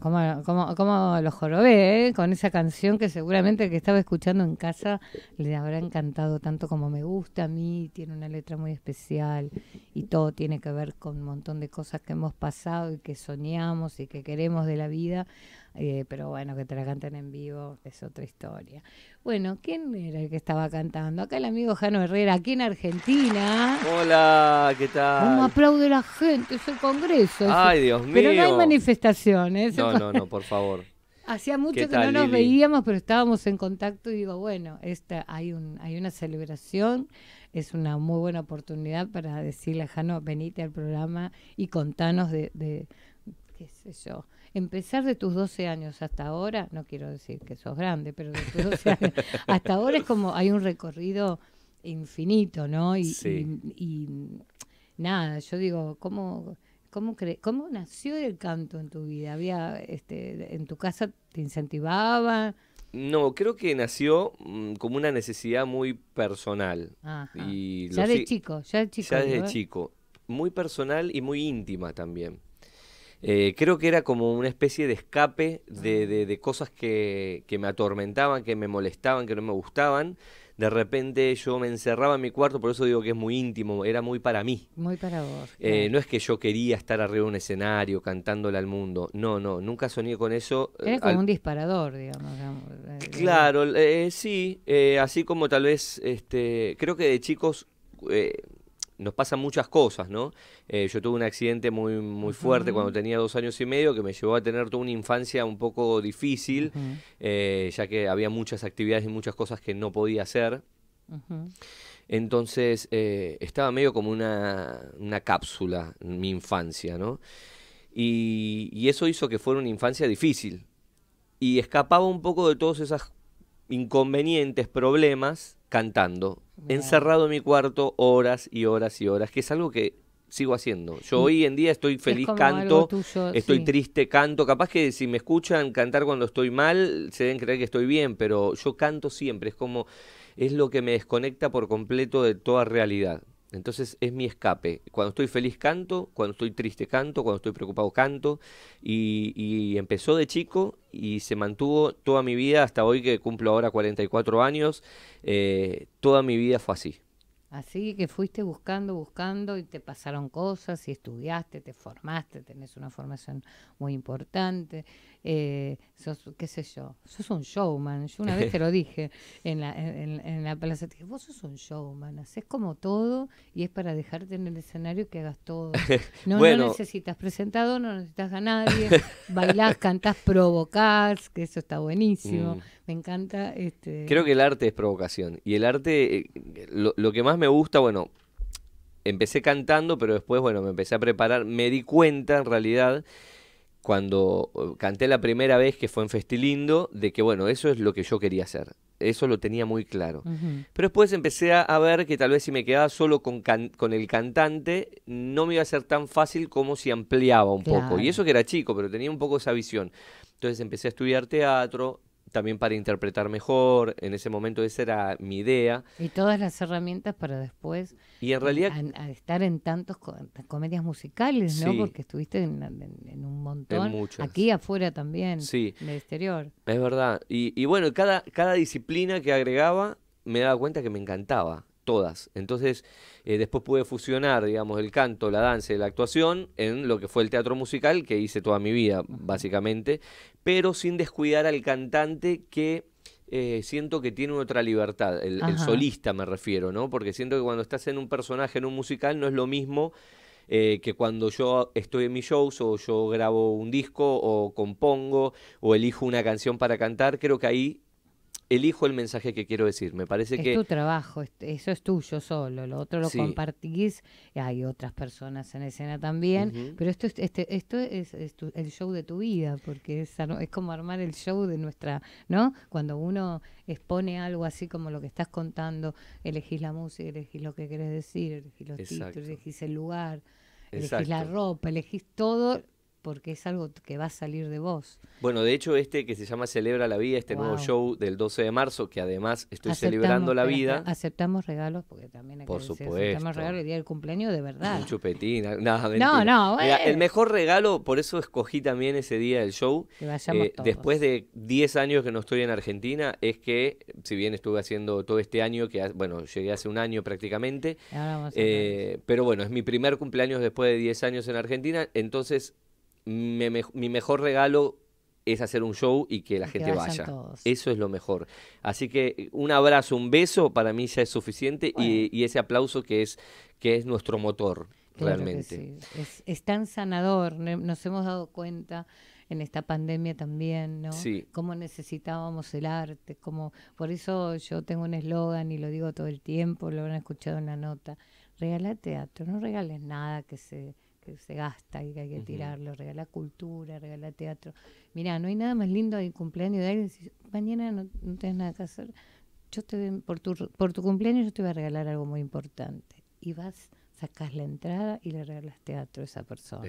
Como, como, como los jorobé, eh, con esa canción que seguramente que estaba escuchando en casa le habrá encantado tanto como me gusta a mí, tiene una letra muy especial y todo tiene que ver con un montón de cosas que hemos pasado y que soñamos y que queremos de la vida. Eh, pero bueno, que te la canten en vivo es otra historia. Bueno, ¿quién era el que estaba cantando? Acá el amigo Jano Herrera, aquí en Argentina. Hola, ¿qué tal? ¿Cómo aplaude la gente? Es el Congreso. Ay, Dios mío. Pero no hay manifestaciones. No, no, no, por favor. Hacía mucho que no nos veíamos, pero estábamos en contacto y digo, bueno, esta, hay, un, hay una celebración, es una muy buena oportunidad para decirle a Jano, venite al programa y contanos de qué sé yo, empezar de tus 12 años hasta ahora, no quiero decir que sos grande, pero de tus 12 hasta ahora es como hay un recorrido infinito, ¿no? Y, y, nada, yo digo, ¿cómo, cómo, cre ¿cómo nació el canto en tu vida? ¿Había, este, en tu casa te incentivaba? No, creo que nació mm, como una necesidad muy personal. ya de chico, ya de chico. Ya desde chico. Muy personal y muy íntima también. Eh, creo que era como una especie de escape de, cosas que, me atormentaban, que me molestaban, que no me gustaban. De repente yo me encerraba en mi cuarto, por eso digo que es muy íntimo, era muy para mí. Muy para vos. Eh, no es que yo quería estar arriba de un escenario cantándole al mundo. No, no, nunca soñé con eso. Eh, era como un disparador, digamos. Claro, sí, así como tal vez, este, creo que de chicos nos pasan muchas cosas, ¿no? Eh, yo tuve un accidente muy, muy fuerte cuando tenía dos años y medio que me llevó a tener toda una infancia un poco difícil, eh, ya que había muchas actividades y muchas cosas que no podía hacer. Entonces eh, estaba medio como una, cápsula mi infancia, ¿no? Y, y eso hizo que fuera una infancia difícil. Y escapaba un poco de todos esos inconvenientes, problemas cantando, encerrado en mi cuarto horas y horas y horas, que es algo que sigo haciendo. Yo mm. hoy en día estoy feliz, canto, estoy triste, canto. Capaz que si me escuchan cantar cuando estoy mal, se deben creer que estoy bien, pero yo canto siempre, es como, es lo que me desconecta por completo de toda realidad. Entonces es mi escape. Cuando estoy feliz canto, cuando estoy triste canto, cuando estoy preocupado canto. Y, empezó de chico y se mantuvo toda mi vida hasta hoy que cumplo ahora 44 años. Eh, toda mi vida fue así. Así que fuiste buscando, buscando y te pasaron cosas y estudiaste, te formaste, tenés una formación muy importante, eh, qué sé yo, sos un showman. Yo una vez te lo dije en la, plaza, te dije, vos sos un showman, haces como todo y es para dejarte en el escenario que hagas todo. No, necesitas presentador, no necesitas a nadie, bailás, cantás, provocás, que eso está buenísimo. Mm. Me encanta. Este Creo que el arte es provocación y el arte, eh, lo que más me me gusta, bueno, empecé cantando, pero después, bueno, me empecé a preparar. Me di cuenta, en realidad, cuando canté la primera vez que fue en Festilindo, de que, bueno, eso es lo que yo quería hacer. Eso lo tenía muy claro. Pero después empecé a, ver que tal vez si me quedaba solo con, con el cantante, no me iba a ser tan fácil como si ampliaba un poco. Y eso que era chico, pero tenía un poco esa visión. Entonces empecé a estudiar teatro, también para interpretar mejor, en ese momento esa era mi idea. Y todas las herramientas para después y en realidad, eh, a, estar en tantas comedias musicales, ¿no? Porque estuviste en, un montón, aquí afuera también, sí, en el exterior. Es verdad, y, y bueno, cada, cada disciplina que agregaba me daba cuenta que me encantaba todas. Entonces, eh, después pude fusionar, digamos, el canto, la danza y la actuación en lo que fue el teatro musical, que hice toda mi vida, básicamente, pero sin descuidar al cantante que eh, siento que tiene otra libertad, el, solista me refiero, ¿no? Porque siento que cuando estás en un personaje, en un musical, no es lo mismo. Eh, que cuando yo estoy en mis shows o yo grabo un disco o compongo o elijo una canción para cantar, creo que ahí elijo el mensaje que quiero decir. Me parece que. Es tu trabajo, eso es tuyo solo. Lo otro lo compartís. Hay otras personas en escena también. Pero esto es, este, esto es, el show de tu vida, porque es, es, como armar el show de nuestra. ¿No? Cuando uno expone algo así como lo que estás contando, elegís la música, elegís lo que querés decir, elegís los títulos, elegís el lugar, elegís la ropa, elegís todo porque es algo que va a salir de vos. Bueno, de hecho, este que se llama Celebra la Vida, este nuevo show del 12 de marzo, que además estoy celebrando la vida. Aceptamos regalos, porque también hay Por que supuesto. el día del cumpleaños de verdad. Un no, no, el mejor regalo, por eso escogí también ese día del show. Eh, después de 10 años que no estoy en Argentina, es que, si bien estuve haciendo todo este año, que bueno, llegué hace un año prácticamente, eh, pero bueno, es mi primer cumpleaños después de 10 años en Argentina, entonces mi mejor regalo es hacer un show y que la gente vaya. Eso es lo mejor. Así que un abrazo, un beso, para mí ya es suficiente y, ese aplauso que es, que es nuestro motor, realmente. Es, tan sanador, nos hemos dado cuenta en esta pandemia también, ¿no? Cómo necesitábamos el arte, como Por eso yo tengo un eslogan y lo digo todo el tiempo, lo han escuchado en la nota. Regala teatro, no regales nada que se que se gasta y que hay que tirarlo, regala cultura, regala teatro. Mirá, no hay nada más lindo el cumpleaños de alguien. mañana no, tienes nada que hacer, yo te, por, tu, por tu cumpleaños yo te voy a regalar algo muy importante. Y vas sacas la entrada y le regalas teatro a esa persona.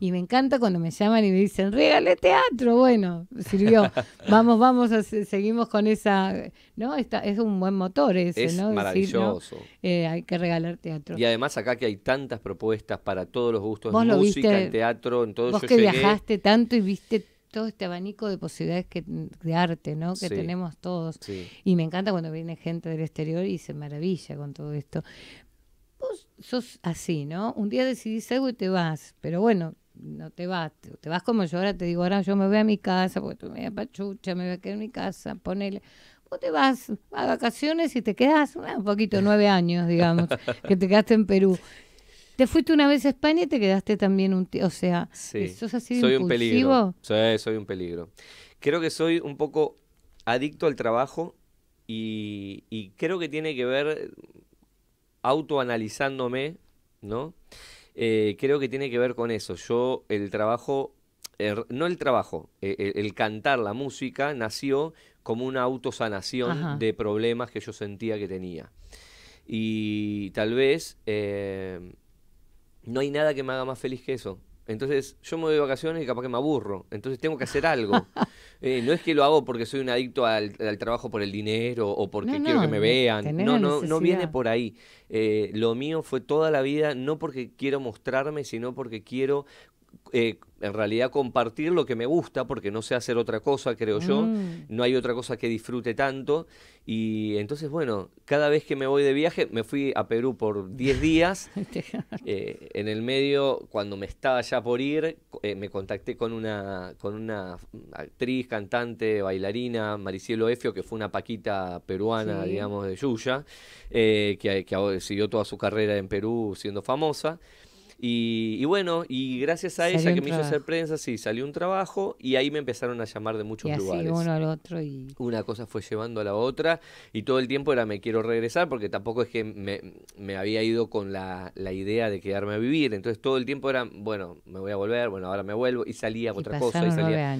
Y me encanta cuando me llaman y me dicen, regale teatro. Bueno, sirvió. vamos, vamos, seguimos con esa. No, está, es un buen motor ese, es Maravilloso. Eh, hay que regalar teatro. Y además, acá que hay tantas propuestas para todos los gustos: ¿Vos música, teatro, en todo Vos que viajaste tanto y viste todo este abanico de posibilidades de arte ¿no? que tenemos todos. Y me encanta cuando viene gente del exterior y se maravilla con todo esto sos así, ¿no? Un día decidís algo y te vas, pero bueno, no te vas, te, vas como yo ahora te digo, ahora yo me voy a mi casa, porque tú me voy a Pachucha, me voy a quedar en mi casa, ponele. Vos te vas a vacaciones y te quedas ah, un poquito, nueve años, digamos, que te quedaste en Perú. Te fuiste una vez a España y te quedaste también un tío, o sea, eso eh, ¿sos así de soy impulsivo? un peligro. Sí, soy un peligro. Creo que soy un poco adicto al trabajo y creo que tiene que ver autoanalizándome, ¿no? Eh, creo que tiene que ver con eso. Yo el trabajo, er, no el trabajo, eh, el, cantar la música nació como una autosanación de problemas que yo sentía que tenía. Y tal vez eh, no hay nada que me haga más feliz que eso. Entonces yo me voy de vacaciones y capaz que me aburro. Entonces tengo que hacer algo. Eh, no es que lo hago porque soy un adicto al, trabajo por el dinero o porque quiero que me vean. No, no, no viene por ahí. Eh, lo mío fue toda la vida, no porque quiero mostrarme, sino porque quiero eh, en realidad compartir lo que me gusta, porque no sé hacer otra cosa, creo yo, mm. no hay otra cosa que disfrute tanto. Y entonces, bueno, cada vez que me voy de viaje, me fui a Perú por 10 días. Este eh, en el medio, cuando me estaba ya por ir, eh, me contacté con una, actriz, cantante, bailarina, Maricielo Efio, que fue una paquita peruana, digamos, de Yuya, que, que siguió toda su carrera en Perú siendo famosa. Y, bueno, y gracias a ella que me hizo hacer prensa, sí, salió un trabajo y ahí me empezaron a llamar de muchos y lugares. Uno al otro y... Una cosa fue llevando a la otra y todo el tiempo era me quiero regresar porque tampoco es que me, había ido con la, idea de quedarme a vivir. Entonces todo el tiempo era, bueno, me voy a volver, bueno, ahora me vuelvo y salía otra cosa. Y salía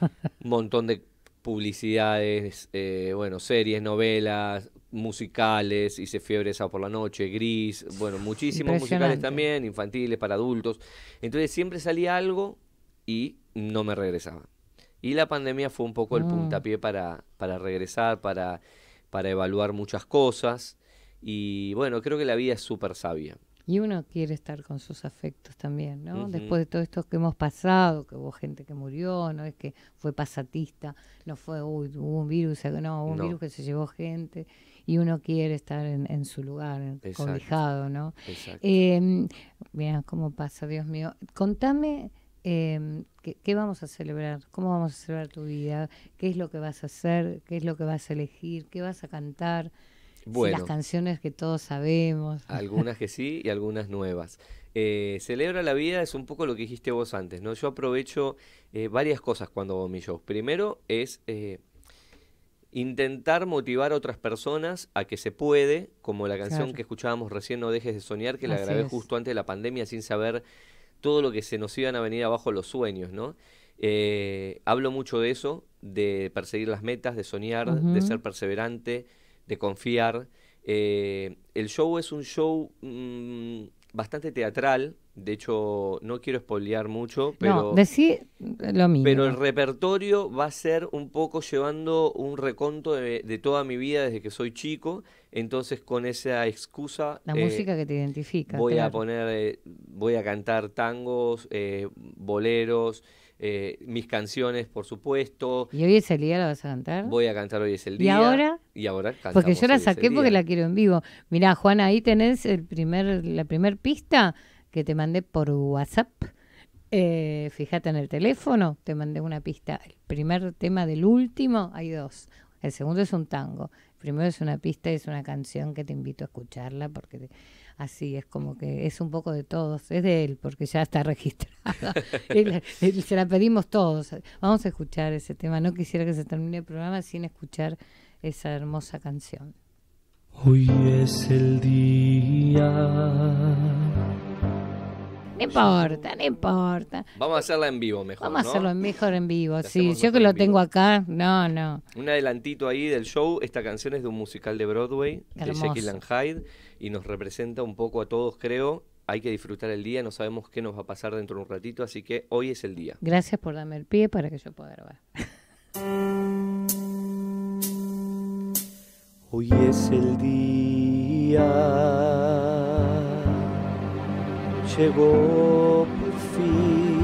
un montón de publicidades, eh, bueno, series, novelas, musicales, hice Fiebre esa por la noche, Gris, bueno, muchísimos musicales también, infantiles, para adultos. Entonces siempre salía algo y no me regresaba. Y la pandemia fue un poco el ah. puntapié para, para regresar, para, para evaluar muchas cosas. Y bueno, creo que la vida es súper sabia. Y uno quiere estar con sus afectos también, ¿no? Después de todo esto que hemos pasado, que hubo gente que murió, no es que fue pasatista, no fue, hubo un virus, no, hubo un virus que se llevó gente y uno quiere estar en, su lugar, Exacto. ¿no? Exacto. Em, mira cómo pasa, Dios mío. Contame em, ¿qué, vamos a celebrar? ¿Cómo vamos a celebrar tu vida? ¿Qué es lo que vas a hacer? ¿Qué es lo que vas a elegir? ¿Qué vas a cantar? las canciones que todos sabemos. Algunas que sí y algunas nuevas. Eh, celebra la vida es un poco lo que dijiste vos antes, ¿no? Yo aprovecho eh, varias cosas cuando hago mi show. Primero es eh, intentar motivar a otras personas a que se puede, como la canción que escuchábamos recién, No dejes de soñar, que la grabé justo antes de la pandemia sin saber todo lo que se nos iban a venir abajo los sueños, ¿no? Eh, hablo mucho de eso, de perseguir las metas, de soñar, de ser perseverante, de confiar. Eh, el show es un show mm, bastante teatral. De hecho, no quiero spoilear mucho, pero. No, decí lo mismo. Pero el repertorio va a ser un poco llevando un reconto de, toda mi vida desde que soy chico. Entonces, con esa excusa. La eh, música que te identifica. Voy a poner. Eh, voy a cantar tangos, eh, boleros. Eh, mis canciones, por supuesto. ¿Y hoy es el día? ¿La vas a cantar? Voy a cantar Hoy es el día. ¿Y ahora? Y ahora Porque yo la saqué porque la quiero en vivo. Mirá, Juan, ahí tenés el primer, la primer pista que te mandé por WhatsApp. Eh, fíjate en el teléfono, te mandé una pista. El primer tema del último, hay dos. El segundo es un tango. El primero es una pista y es una canción que te invito a escucharla porque... Así es como que es un poco de todos, es de él porque ya está registrado. se la pedimos todos. Vamos a escuchar ese tema. No quisiera que se termine el programa sin escuchar esa hermosa canción. Hoy es el día. No importa, no importa. Vamos a hacerla en vivo mejor. Vamos a hacerlo mejor en vivo, sí. Yo que lo tengo acá, no, no. Un adelantito ahí del show. Esta canción es de un musical de Broadway, de Jekyll and Hyde y nos representa un poco a todos, creo. Hay que disfrutar el día, no sabemos qué nos va a pasar dentro de un ratito, así que hoy es el día. Gracias por darme el pie para que yo pueda grabar. Hoy es el día, llegó por fin,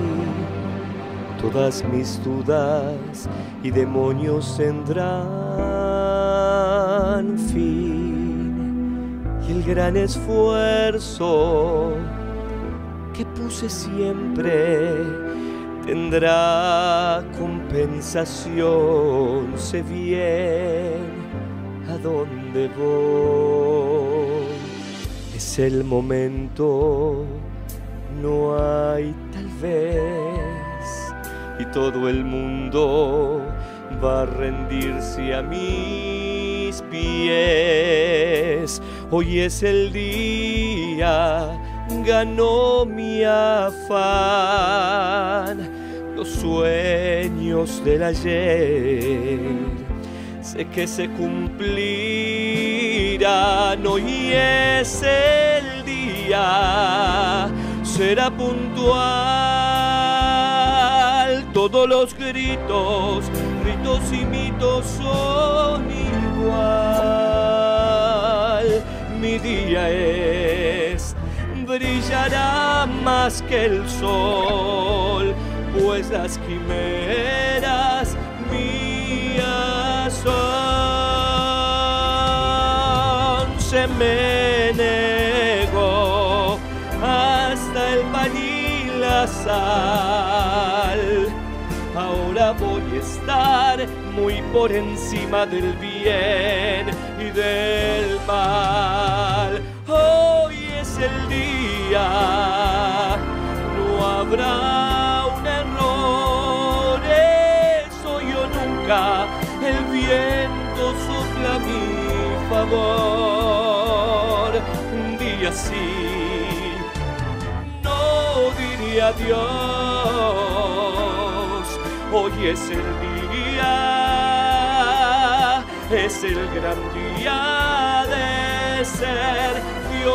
todas mis dudas y demonios tendrán fin y el gran esfuerzo que puse siempre tendrá compensación. Se viene. a dónde voy. Es el momento, no hay tal vez. Y todo el mundo va a rendirse a mis pies. Hoy es el día, ganó mi afán. Los sueños de la ayer sé que se cumplirán. Hoy es el día, será puntual. Todos los gritos, gritos y mitos son igual día es, brillará más que el sol, pues las quimeras mías son. Se me negó hasta el pan y la sal. Ahora voy a estar muy por encima del bien del mal. Hoy es el día, no habrá un error, eso yo nunca. El viento sopla mi favor, un día así no diría Dios, hoy es el día es el gran día de ser Dios.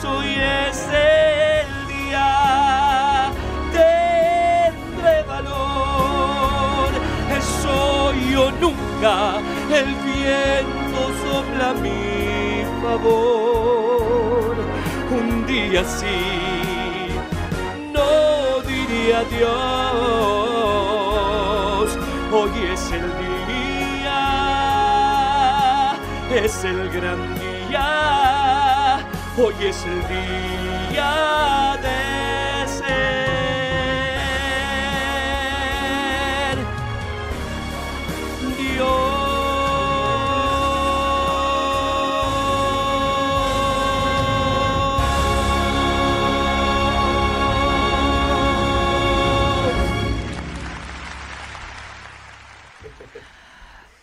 soy es el día, de valor. Es hoy o nunca, el viento sopla a mi favor. Un día así no diría Dios. es el gran día, hoy es el día de ser.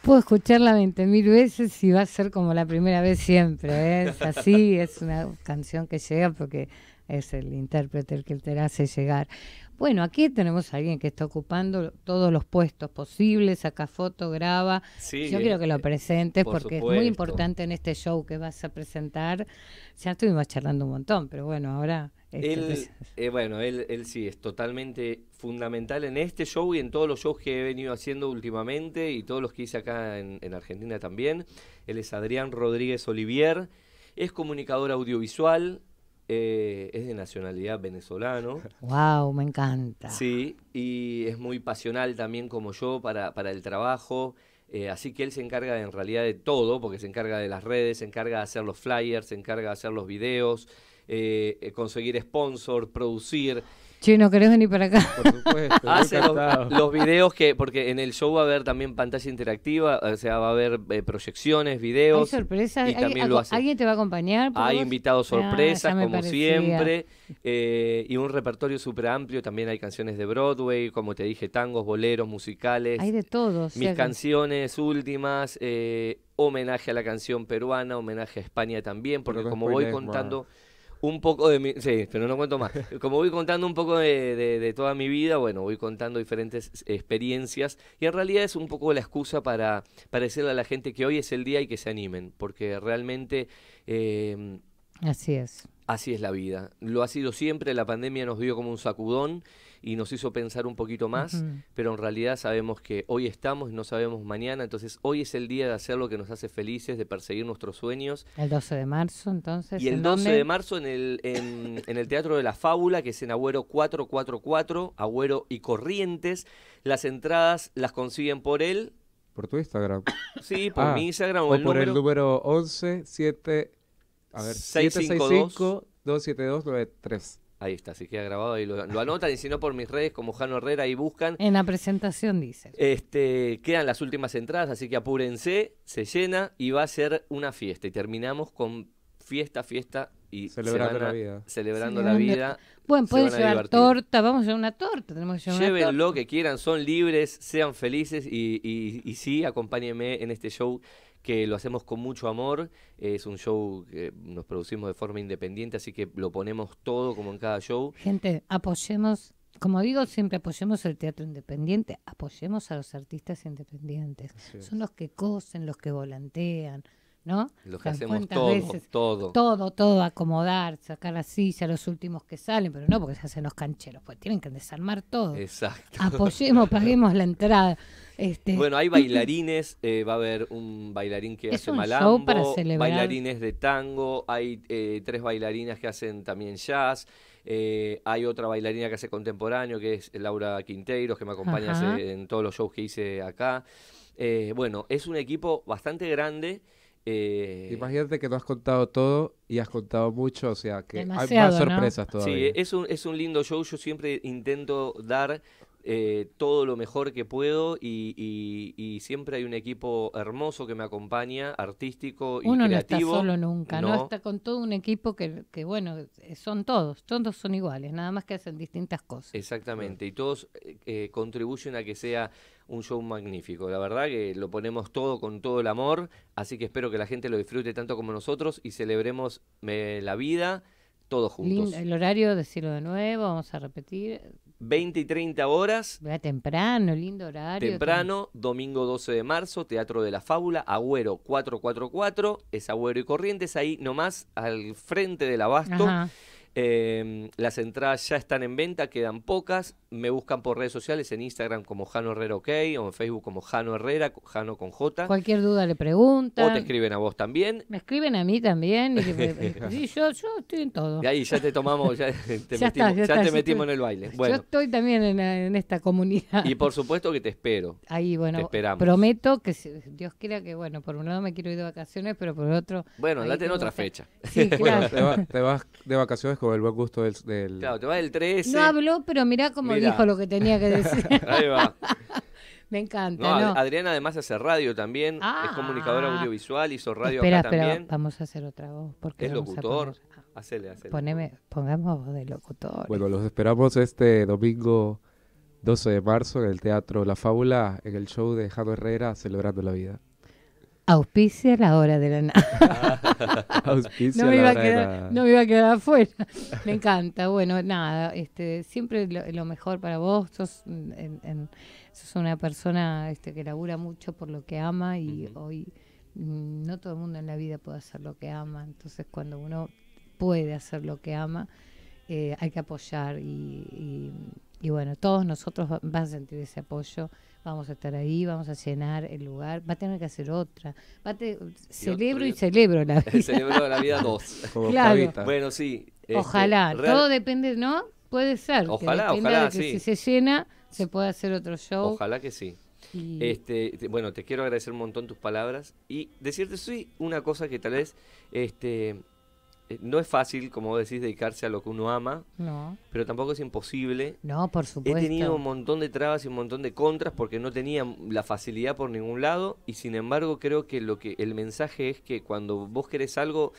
Puedo escucharla 20.000 veces y va a ser como la primera vez siempre. ¿eh? Es así, es una canción que llega porque es el intérprete el que te hace llegar. Bueno, aquí tenemos a alguien que está ocupando todos los puestos posibles, saca foto, graba. Yo quiero que lo eh, presentes porque es muy importante en este show que vas a presentar. Ya estuvimos charlando un montón, pero bueno, ahora... Este, pues, eh, bueno, él sí es totalmente fundamental en este show y en todos los shows que he venido haciendo últimamente y todos los que hice acá en, Argentina también. Él es Adrián Rodríguez Olivier, es comunicador audiovisual, eh, es de nacionalidad venezolano. ¡Wow! Me encanta. Sí, y es muy pasional también como yo para, para el trabajo. Eh, así que él se encarga en realidad de todo, porque se encarga de las redes, se encarga de hacer los flyers, se encarga de hacer los videos, eh, conseguir sponsor, producir. ¿no ¿querés venir para acá? Por supuesto. Ah, los, videos que, porque en el show va a haber también pantalla interactiva, o sea, va a haber eh, proyecciones, videos. Hay sorpresas. ¿Alguien te va a acompañar? Hay invitados ah, sorpresas, como siempre. Eh, y un repertorio súper amplio. También hay canciones de Broadway, como te dije, tangos, boleros, musicales. Hay de todos. Mis canciones últimas. Eh, homenaje a la canción peruana, homenaje a España también, porque como voy contando un poco de mi... Sí, pero no cuento más. Como voy contando un poco de, toda mi vida, bueno, voy contando diferentes experiencias y en realidad es un poco la excusa para, para decirle a la gente que hoy es el día y que se animen, porque realmente... Em, así es. Así es la vida. Lo ha sido siempre, la pandemia nos dio como un sacudón y nos hizo pensar un poquito más, pero en realidad sabemos que hoy estamos y no sabemos mañana, entonces hoy es el día de hacer lo que nos hace felices, de perseguir nuestros sueños. El 12 de marzo, entonces. Y el 12 de marzo en el, en, el Teatro de la Fábula, que es en Agüero 444, Agüero y Corrientes. Las entradas las consiguen por él. Por tu Instagram. Sí, por ah, mi Instagram o, el por número. el número 11 7 a ver dos 272 93. Ahí está, se queda grabado y lo, anotan y si no por mis redes como Jano Herrera y buscan. En la presentación dice. Este, quedan las últimas entradas, así que apúrense, se llena y va a ser una fiesta. Y terminamos con fiesta, fiesta y celebrando la vida. Celebrando la vida. Bueno, pueden llevar torta, vamos a llevar una torta, tenemos que llevar Lleven lo que quieran, son libres, sean felices y, y sí, acompáñenme en este show que lo hacemos con mucho amor. Es un show que nos producimos de forma independiente, así que lo ponemos todo como en cada show. Gente, apoyemos, como digo siempre, apoyemos el teatro independiente, apoyemos a los artistas independientes. Son los que cosen, los que volantean, ¿no? Lo que hacemos todo, todo. Todo, todo, acomodar, sacar la silla, los últimos que salen, pero no porque se hacen los cancheros, pues tienen que desarmar todo. Exacto. Apoyemos, paguemos la entrada. Este. Bueno, hay bailarines, eh, va a haber un bailarín que hace malambo, bailarines de tango, hay eh, tres bailarinas que hacen también jazz. Eh, hay otra bailarina que hace contemporáneo, que es Laura Quinteiros, que me acompaña en todos los shows que hice acá. bueno, es un equipo bastante grande eh, Imagínate que no has contado todo y has contado mucho, o sea que hay más sorpresas todavía. Sí, es un, es un lindo show. Yo siempre intento dar eh, todo lo mejor que puedo y, siempre hay un equipo hermoso que me acompaña, artístico y Uno no está solo nunca, ¿no? Está con todo un equipo que, bueno, eh, son todos, todos son iguales, nada más que hacen distintas cosas. Exactamente, y todos eh, contribuyen a que sea un show magnífico. La verdad que lo ponemos todo con todo el amor, así que espero que la gente lo disfrute tanto como nosotros y celebremos la vida todos juntos. el horario, decirlo de nuevo, vamos a repetir, 20 y 30 horas. temprano, lindo horario. Temprano, domingo 12 de marzo, Teatro de la Fábula, Agüero 444, es Agüero y Corrientes, ahí nomás al frente del abasto. Ajá. Em, las entradas ya están en venta, quedan pocas. Me buscan por redes sociales, en Instagram como Jano Herrera OK o en Facebook como Jano Herrera, Jano con J. Cualquier duda le pregunta O te escriben a vos también. Me escriben a mí también. Y eh, yo, estoy en todo. Y ahí ya te tomamos, ya te metimos, en el baile. Yo estoy también en, esta comunidad. Y por supuesto que te espero. Ahí, bueno, te esperamos. prometo que Dios quiera que, bueno, por un lado me quiero ir de vacaciones, pero por otro. Bueno, andate en otra fecha. Sí, te vas de vacaciones con el buen gusto del... del... Claro, te va del 13. No habló, pero mirá como dijo lo que tenía que decir. Ahí va. Me encanta. No, Adriana además hace radio también, es ah. comunicadora audiovisual, hizo radio espera, espera, también. Vamos a hacer otra voz. Porque es locutor. Hacele, hacele. pongamos voz de locutor. Bueno, los esperamos este domingo 12 de marzo en el Teatro La Fábula, en el show de Jado Herrera, Celebrando la Vida. Auspicia la hora de la nada. Auspicia no, me iba a quedar, no me iba a quedar afuera. Me encanta. Bueno, nada, este, siempre lo, mejor para vos. Sos, en, sos una persona este, que labura mucho por lo que ama y hoy mm, no todo el mundo en la vida puede hacer lo que ama. Entonces, cuando uno puede hacer lo que ama, eh, hay que apoyar y, y, bueno, todos nosotros vamos a sentir ese apoyo vamos a estar ahí, vamos a llenar el lugar, va a tener que hacer otra. celebro y, celebro la vida. celebro la vida dos. Bueno, sí. Este, ojalá, todo depende, ¿no? Puede ser. Ojalá, ojalá, Si se llena, se puede hacer otro show. Ojalá que sí. Este, bueno, te quiero agradecer un montón tus palabras y decirte sí una cosa que tal vez este eh, no es fácil, como decís, dedicarse a lo que uno ama. No. Pero tampoco es imposible. No, por supuesto. He tenido un montón de trabas y un montón de contras porque no tenía la facilidad por ningún lado. Y sin embargo, creo que lo que el mensaje es que cuando vos querés algo,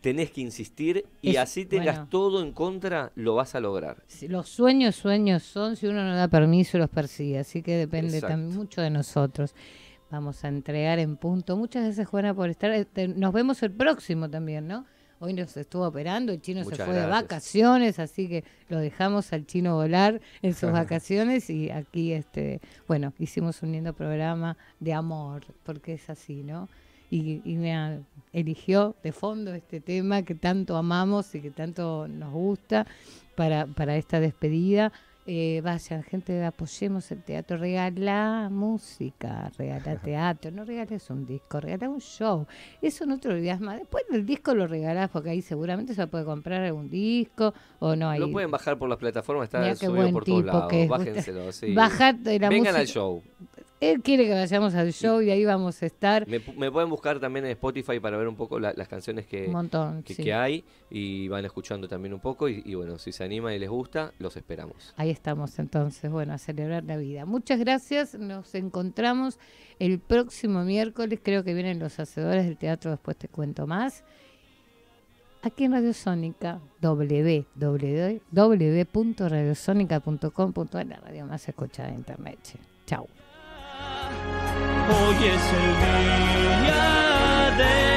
tenés que insistir y así tengas todo en contra, lo vas a lograr. Los sueños, sueños son, si uno no da permiso, los persigue, así que depende también mucho de nosotros. Vamos a entregar en punto. Muchas gracias, Juana, por estar. Eh, nos vemos el próximo también, ¿no? Hoy nos estuvo operando, el chino se fue de vacaciones, así que lo dejamos al chino volar en sus vacaciones y aquí, este, bueno, hicimos un lindo programa de amor, porque es así, ¿no? Y, me eligió de fondo este tema que tanto amamos y que tanto nos gusta para, para esta despedida eh, vayan, gente, apoyemos el teatro, regala música, regala teatro, no regales un disco, regala un show, eso no te olvidas más. Después del disco lo regalás porque ahí seguramente se puede comprar algún disco o no. hay. Lo pueden bajar por las plataformas, está subido por todos lados, bájenselo. Bajar Vengan al show. Él quiere que vayamos al show y ahí vamos a estar. Me, pueden buscar también en Spotify para ver un poco las canciones que, que, hay y van escuchando también un poco. Y, bueno, si se anima y les gusta, los esperamos. Ahí estamos entonces, bueno, a celebrar la vida. Muchas gracias, nos encontramos el próximo miércoles. Creo que vienen los hacedores del teatro, después te cuento más. Aquí en Radio Sónica, en la radio más escuchada de internet. Chao. o 예수를 믿야돼